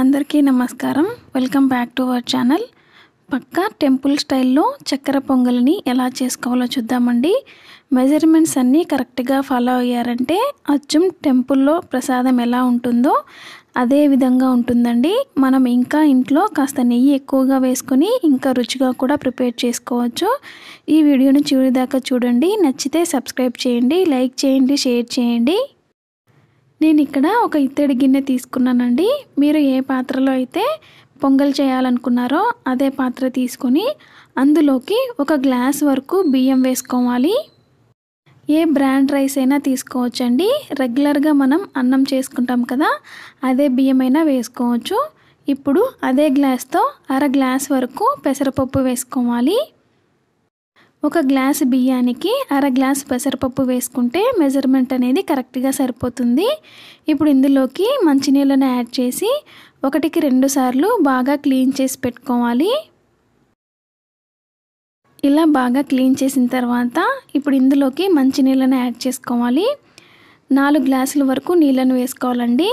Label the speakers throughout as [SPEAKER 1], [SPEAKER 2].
[SPEAKER 1] అందరికీ నమస్కారం welcome back to our channel పక్కా టెంపుల్ స్టైల్లో చక్కెర పొంగల్ని ఎలా చేసుకోవాలో చూద్దామండి మెజర్మెంట్స్ అన్నీ కరెక్ట్గా ఫాలో అయ్యారంటే అచ్చం టెంపుల్లో ప్రసాదం ఎలా ఉంటుందో అదే విధంగా ఉంటుందండి మనం ఇంకా ఇంట్లో కాస్త నెయ్యి ఎక్కువగా వేసుకొని ఇంకా రుచిగా కూడా ప్రిపేర్ చేసుకోవచ్చు ఈ వీడియోని చివరిదాకా చూడండి నచ్చితే సబ్స్క్రైబ్ చేయండి లైక్ చేయండి షేర్ చేయండి నేను ఇక్కడ ఒక ఇత్తడి గిన్నె తీసుకున్నానండి మీరు ఏ పాత్రలో అయితే పొంగల్ చేయాలనుకున్నారో అదే పాత్ర తీసుకొని అందులోకి ఒక గ్లాస్ వరకు బియ్యం వేసుకోవాలి ఏ బ్రాండ్ రైస్ అయినా తీసుకోవచ్చండి రెగ్యులర్గా మనం అన్నం చేసుకుంటాం కదా అదే బియ్యం అయినా వేసుకోవచ్చు ఇప్పుడు అదే గ్లాస్తో అర గ్లాస్ వరకు పెసరపప్పు వేసుకోవాలి ఒక గ్లాసు బియ్యానికి అర గ్లాసు పెసరపప్పు వేసుకుంటే మెజర్మెంట్ అనేది కరెక్ట్గా సరిపోతుంది ఇప్పుడు ఇందులోకి మంచినీళ్ళను యాడ్ చేసి ఒకటికి రెండు సార్లు బాగా క్లీన్ చేసి పెట్టుకోవాలి ఇలా బాగా క్లీన్ చేసిన తర్వాత ఇప్పుడు ఇందులోకి మంచినీళ్ళను యాడ్ చేసుకోవాలి నాలుగు గ్లాసుల వరకు నీళ్ళను వేసుకోవాలండి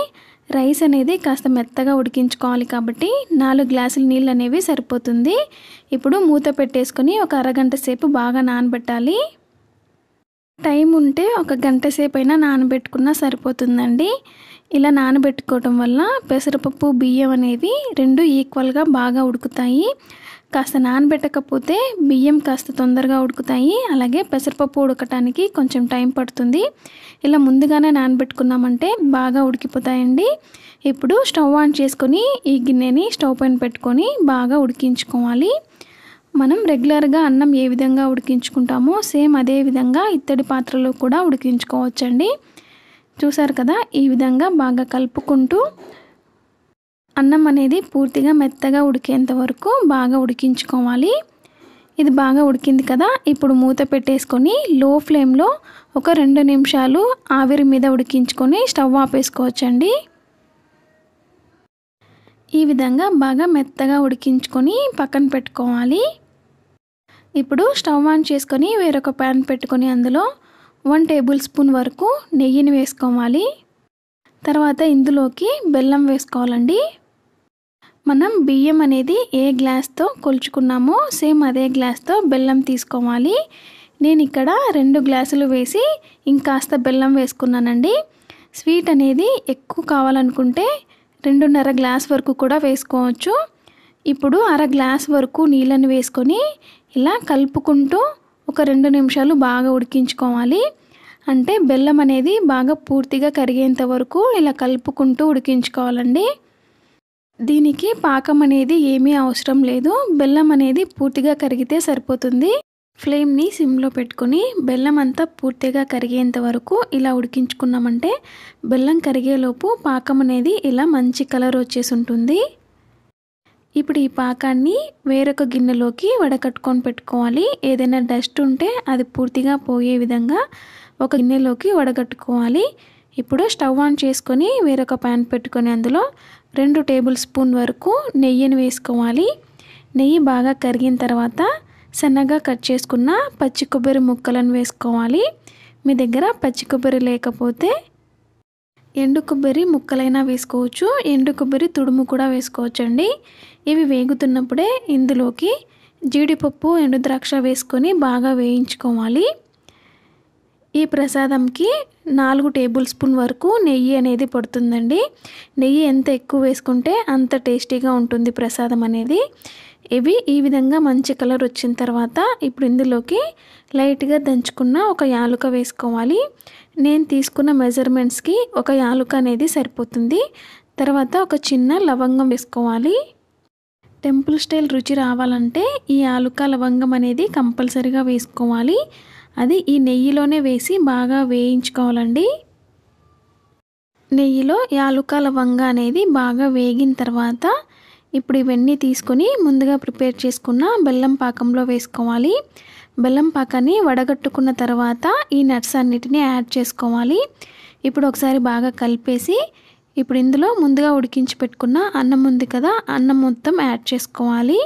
[SPEAKER 1] రైస్ అనేది కాస్త మెత్తగా ఉడికించుకోవాలి కాబట్టి నాలుగు గ్లాసులు నీళ్ళు అనేవి సరిపోతుంది ఇప్పుడు మూత పెట్టేసుకొని ఒక అరగంట సేపు బాగా నానబెట్టాలి టైం ఉంటే ఒక గంట సేపు అయినా నానబెట్టుకున్నా సరిపోతుందండి ఇలా నానబెట్టుకోవటం వల్ల పెసరపప్పు బియ్యం అనేవి రెండు ఈక్వల్గా బాగా ఉడుకుతాయి కాస్త నానబెట్టకపోతే బియ్యం కాస్త తొందరగా ఉడుకుతాయి అలాగే పెసరపప్పు ఉడకటానికి కొంచెం టైం పడుతుంది ఇలా ముందుగానే నానబెట్టుకున్నామంటే బాగా ఉడికిపోతాయండి ఇప్పుడు స్టవ్ ఆన్ చేసుకొని ఈ గిన్నెని స్టవ్ పైన పెట్టుకొని బాగా ఉడికించుకోవాలి మనం రెగ్యులర్గా అన్నం ఏ విధంగా ఉడికించుకుంటామో సేమ్ అదే విధంగా ఇత్తడి పాత్రలో కూడా ఉడికించుకోవచ్చండి చూసారు కదా ఈ విధంగా బాగా కలుపుకుంటూ అన్నం అనేది పూర్తిగా మెత్తగా ఉడికేంత వరకు బాగా ఉడికించుకోవాలి ఇది బాగా ఉడికింది కదా ఇప్పుడు మూత పెట్టేసుకొని లో ఫ్లేమ్లో ఒక రెండు నిమిషాలు ఆవిరి మీద ఉడికించుకొని స్టవ్ ఆపేసుకోవచ్చండి ఈ విధంగా బాగా మెత్తగా ఉడికించుకొని పక్కన పెట్టుకోవాలి ఇప్పుడు స్టవ్ ఆన్ చేసుకొని వేరొక ప్యాన్ పెట్టుకొని అందులో వన్ టేబుల్ స్పూన్ వరకు నెయ్యిని వేసుకోవాలి తర్వాత ఇందులోకి బెల్లం వేసుకోవాలండి మనం బియ్యం అనేది ఏ గ్లాస్తో కొలుచుకున్నామో సేమ్ అదే గ్లాస్తో బెల్లం తీసుకోవాలి నేను ఇక్కడ రెండు గ్లాసులు వేసి ఇంకాస్త బెల్లం వేసుకున్నానండి స్వీట్ అనేది ఎక్కువ కావాలనుకుంటే రెండున్నర గ్లాస్ వరకు కూడా వేసుకోవచ్చు ఇప్పుడు అర గ్లాస్ వరకు నీళ్ళని వేసుకొని ఇలా కలుపుకుంటూ ఒక రెండు నిమిషాలు బాగా ఉడికించుకోవాలి అంటే బెల్లం అనేది బాగా పూర్తిగా కరిగేంత వరకు ఇలా కలుపుకుంటూ ఉడికించుకోవాలండి దీనికి పాకం అనేది ఏమీ అవసరం లేదు బెల్లం అనేది పూర్తిగా కరిగితే సరిపోతుంది ఫ్లేమ్ని సిమ్లో పెట్టుకొని బెల్లం అంతా పూర్తిగా కరిగేంత వరకు ఇలా ఉడికించుకున్నామంటే బెల్లం కరిగేలోపు పాకం అనేది ఇలా మంచి కలర్ వచ్చేసి ఉంటుంది ఇప్పుడు ఈ పాకాన్ని వేరొక గిన్నెలోకి వడకట్టుకొని పెట్టుకోవాలి ఏదైనా డస్ట్ ఉంటే అది పూర్తిగా పోయే విధంగా ఒక గిన్నెలోకి వడగట్టుకోవాలి ఇప్పుడు స్టవ్ ఆన్ చేసుకొని వేరొక ప్యాన్ పెట్టుకొని అందులో రెండు టేబుల్ స్పూన్ వరకు నెయ్యిని వేసుకోవాలి నెయ్యి బాగా కరిగిన తర్వాత సన్నగా కట్ చేసుకున్న పచ్చి కొబ్బరి ముక్కలను వేసుకోవాలి మీ దగ్గర పచ్చి కొబ్బరి లేకపోతే ఎండు కొబ్బరి ముక్కలైనా వేసుకోవచ్చు ఎండు కొబ్బరి తుడుము కూడా వేసుకోవచ్చండి ఇవి వేగుతున్నప్పుడే ఇందులోకి జీడిపప్పు ఎండుద్రాక్ష వేసుకొని బాగా వేయించుకోవాలి ఈ ప్రసాదంకి నాలుగు టేబుల్ స్పూన్ వరకు నెయ్యి అనేది పడుతుందండి నెయ్యి ఎంత ఎక్కువ వేసుకుంటే అంత టేస్టీగా ఉంటుంది ప్రసాదం అనేది ఇవి ఈ విధంగా మంచి కలర్ వచ్చిన తర్వాత ఇప్పుడు ఇందులోకి లైట్గా దంచుకున్న ఒక యాలుక వేసుకోవాలి నేను తీసుకున్న మెజర్మెంట్స్కి ఒక యాలుక అనేది సరిపోతుంది తర్వాత ఒక చిన్న లవంగం వేసుకోవాలి టెంపుల్ స్టైల్ రుచి రావాలంటే ఈ యాలుక లవంగం అనేది కంపల్సరీగా వేసుకోవాలి అది ఈ నెయ్యిలోనే వేసి బాగా వేయించుకోవాలండి నెయ్యిలో యాలుకాల వంగ అనేది బాగా వేగిన తర్వాత ఇప్పుడు ఇవన్నీ తీసుకుని ముందుగా ప్రిపేర్ చేసుకున్న బెల్లం పాకంలో వేసుకోవాలి బెల్లం పాకాన్ని వడగట్టుకున్న తర్వాత ఈ నట్స్ అన్నిటినీ యాడ్ చేసుకోవాలి ఇప్పుడు ఒకసారి బాగా కలిపేసి ఇప్పుడు ఇందులో ముందుగా ఉడికించి పెట్టుకున్న అన్నం ఉంది కదా అన్నం మొత్తం యాడ్ చేసుకోవాలి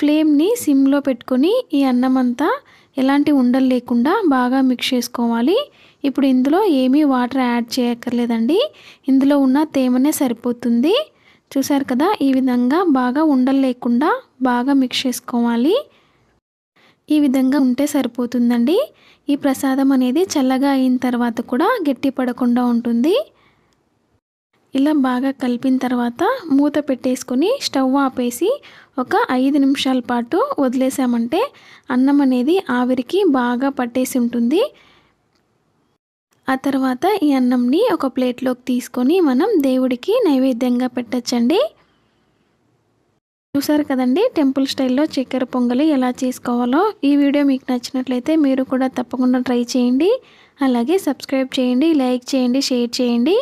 [SPEAKER 1] ఫ్లేమ్ని సిమ్లో పెట్టుకుని ఈ అన్నం అంతా ఎలాంటి ఉండలు లేకుండా బాగా మిక్స్ చేసుకోవాలి ఇప్పుడు ఇందులో ఏమీ వాటర్ యాడ్ చేయక్కర్లేదండి ఇందులో ఉన్న తేమనే సరిపోతుంది చూసారు కదా ఈ విధంగా బాగా ఉండలు లేకుండా బాగా మిక్స్ చేసుకోవాలి ఈ విధంగా ఉంటే సరిపోతుందండి ఈ ప్రసాదం అనేది చల్లగా అయిన తర్వాత కూడా గట్టి పడకుండా ఉంటుంది ఇలా బాగా కలిపిన తర్వాత మూత పెట్టేసుకొని స్టవ్ ఆపేసి ఒక ఐదు నిమిషాల పాటు వదిలేసామంటే అన్నం అనేది ఆవిరికి బాగా పట్టేసి ఉంటుంది ఆ తర్వాత ఈ అన్నంని ఒక ప్లేట్లోకి తీసుకొని మనం దేవుడికి నైవేద్యంగా పెట్టచ్చండి చూసారు కదండి టెంపుల్ స్టైల్లో చక్కెర పొంగలి ఎలా చేసుకోవాలో ఈ వీడియో మీకు నచ్చినట్లయితే మీరు కూడా తప్పకుండా ట్రై చేయండి అలాగే సబ్స్క్రైబ్ చేయండి లైక్ చేయండి షేర్ చేయండి